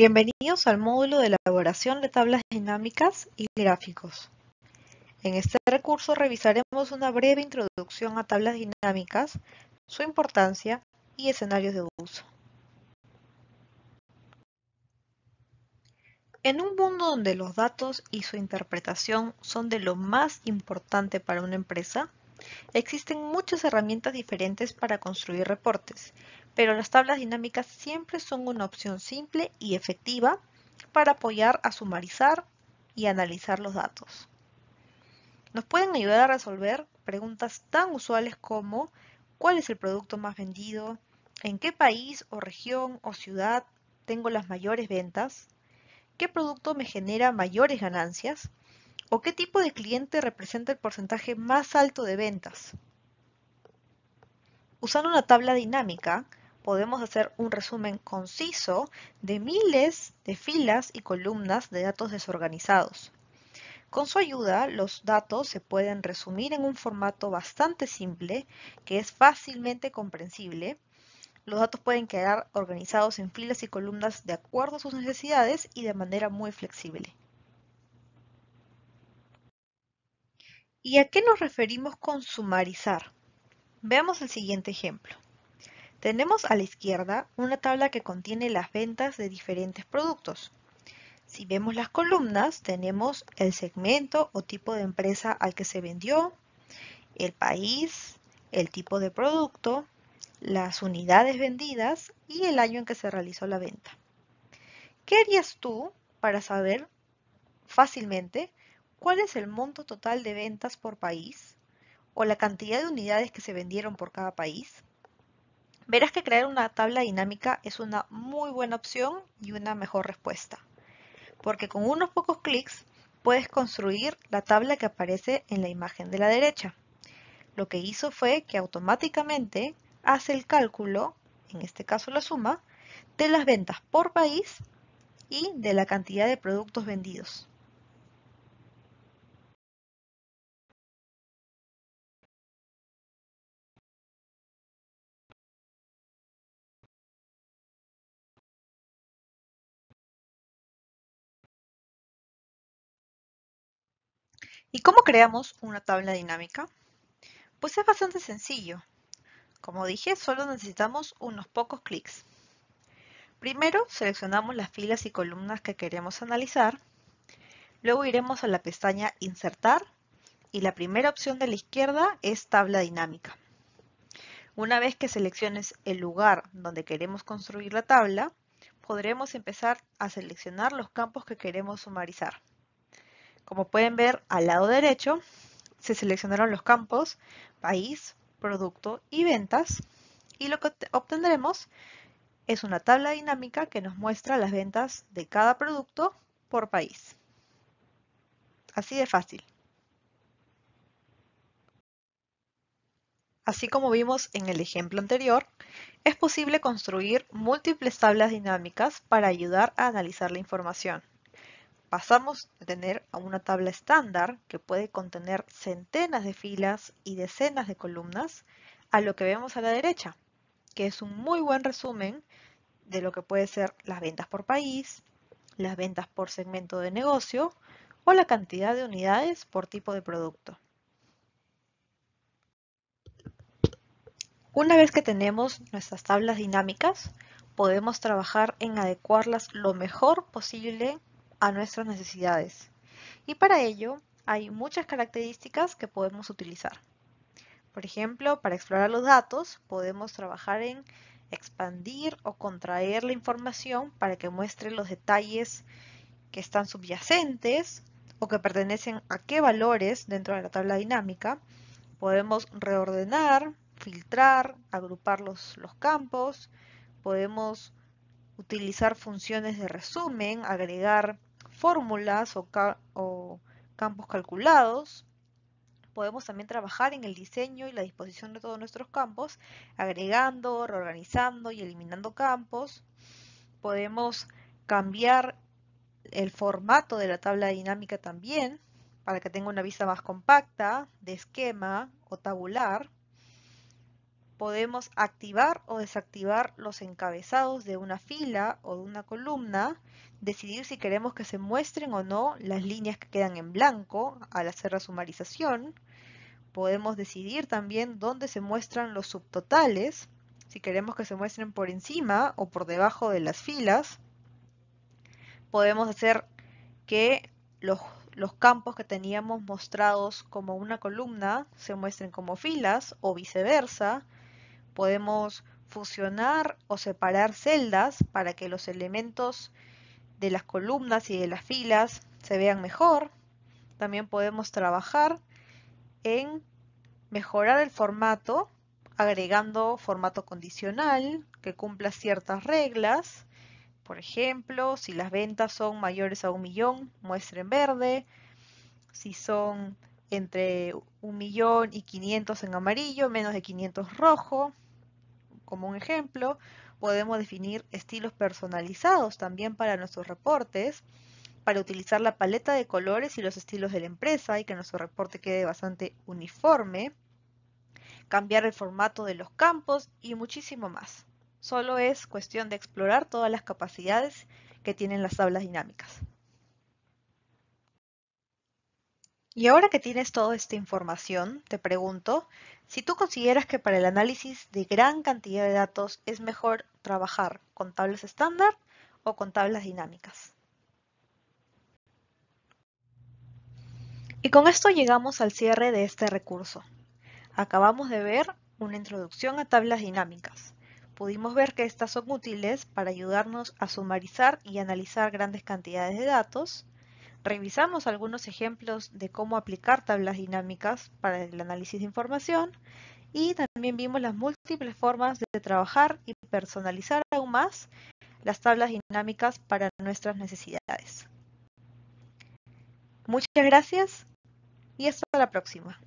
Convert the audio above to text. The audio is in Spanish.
Bienvenidos al módulo de elaboración de tablas dinámicas y gráficos. En este recurso revisaremos una breve introducción a tablas dinámicas, su importancia y escenarios de uso. En un mundo donde los datos y su interpretación son de lo más importante para una empresa, Existen muchas herramientas diferentes para construir reportes, pero las tablas dinámicas siempre son una opción simple y efectiva para apoyar a sumarizar y analizar los datos. Nos pueden ayudar a resolver preguntas tan usuales como ¿cuál es el producto más vendido? ¿En qué país o región o ciudad tengo las mayores ventas? ¿Qué producto me genera mayores ganancias? ¿O qué tipo de cliente representa el porcentaje más alto de ventas? Usando una tabla dinámica, podemos hacer un resumen conciso de miles de filas y columnas de datos desorganizados. Con su ayuda, los datos se pueden resumir en un formato bastante simple, que es fácilmente comprensible. Los datos pueden quedar organizados en filas y columnas de acuerdo a sus necesidades y de manera muy flexible. ¿Y a qué nos referimos con sumarizar? Veamos el siguiente ejemplo. Tenemos a la izquierda una tabla que contiene las ventas de diferentes productos. Si vemos las columnas, tenemos el segmento o tipo de empresa al que se vendió, el país, el tipo de producto, las unidades vendidas y el año en que se realizó la venta. ¿Qué harías tú para saber fácilmente ¿Cuál es el monto total de ventas por país? ¿O la cantidad de unidades que se vendieron por cada país? Verás que crear una tabla dinámica es una muy buena opción y una mejor respuesta, porque con unos pocos clics puedes construir la tabla que aparece en la imagen de la derecha. Lo que hizo fue que automáticamente hace el cálculo, en este caso la suma, de las ventas por país y de la cantidad de productos vendidos. ¿Y cómo creamos una tabla dinámica? Pues es bastante sencillo. Como dije, solo necesitamos unos pocos clics. Primero seleccionamos las filas y columnas que queremos analizar. Luego iremos a la pestaña Insertar y la primera opción de la izquierda es Tabla dinámica. Una vez que selecciones el lugar donde queremos construir la tabla, podremos empezar a seleccionar los campos que queremos sumarizar. Como pueden ver, al lado derecho se seleccionaron los campos país, producto y ventas y lo que obtendremos es una tabla dinámica que nos muestra las ventas de cada producto por país. Así de fácil. Así como vimos en el ejemplo anterior, es posible construir múltiples tablas dinámicas para ayudar a analizar la información. Pasamos a tener a una tabla estándar que puede contener centenas de filas y decenas de columnas a lo que vemos a la derecha, que es un muy buen resumen de lo que puede ser las ventas por país, las ventas por segmento de negocio o la cantidad de unidades por tipo de producto. Una vez que tenemos nuestras tablas dinámicas, podemos trabajar en adecuarlas lo mejor posible a nuestras necesidades. Y para ello hay muchas características que podemos utilizar. Por ejemplo, para explorar los datos podemos trabajar en expandir o contraer la información para que muestre los detalles que están subyacentes o que pertenecen a qué valores dentro de la tabla dinámica. Podemos reordenar, filtrar, agrupar los, los campos. Podemos utilizar funciones de resumen, agregar fórmulas o, campos calculados. Podemos también trabajar en el diseño y la disposición de todos nuestros campos, agregando, reorganizando y eliminando campos. Podemos cambiar el formato de la tabla dinámica también para que tenga una vista más compacta, de esquema o tabular podemos activar o desactivar los encabezados de una fila o de una columna, decidir si queremos que se muestren o no las líneas que quedan en blanco al hacer la sumarización. Podemos decidir también dónde se muestran los subtotales, si queremos que se muestren por encima o por debajo de las filas. Podemos hacer que los, los campos que teníamos mostrados como una columna se muestren como filas o viceversa podemos fusionar o separar celdas para que los elementos de las columnas y de las filas se vean mejor. También podemos trabajar en mejorar el formato agregando formato condicional que cumpla ciertas reglas. Por ejemplo, si las ventas son mayores a un millón, muestre en verde. Si son entre un millón y 500 en amarillo, menos de 500 rojo. Como un ejemplo, podemos definir estilos personalizados también para nuestros reportes, para utilizar la paleta de colores y los estilos de la empresa y que nuestro reporte quede bastante uniforme, cambiar el formato de los campos y muchísimo más. Solo es cuestión de explorar todas las capacidades que tienen las tablas dinámicas. Y ahora que tienes toda esta información, te pregunto si tú consideras que para el análisis de gran cantidad de datos es mejor trabajar con tablas estándar o con tablas dinámicas. Y con esto llegamos al cierre de este recurso. Acabamos de ver una introducción a tablas dinámicas. Pudimos ver que estas son útiles para ayudarnos a sumarizar y analizar grandes cantidades de datos, Revisamos algunos ejemplos de cómo aplicar tablas dinámicas para el análisis de información y también vimos las múltiples formas de trabajar y personalizar aún más las tablas dinámicas para nuestras necesidades. Muchas gracias y hasta la próxima.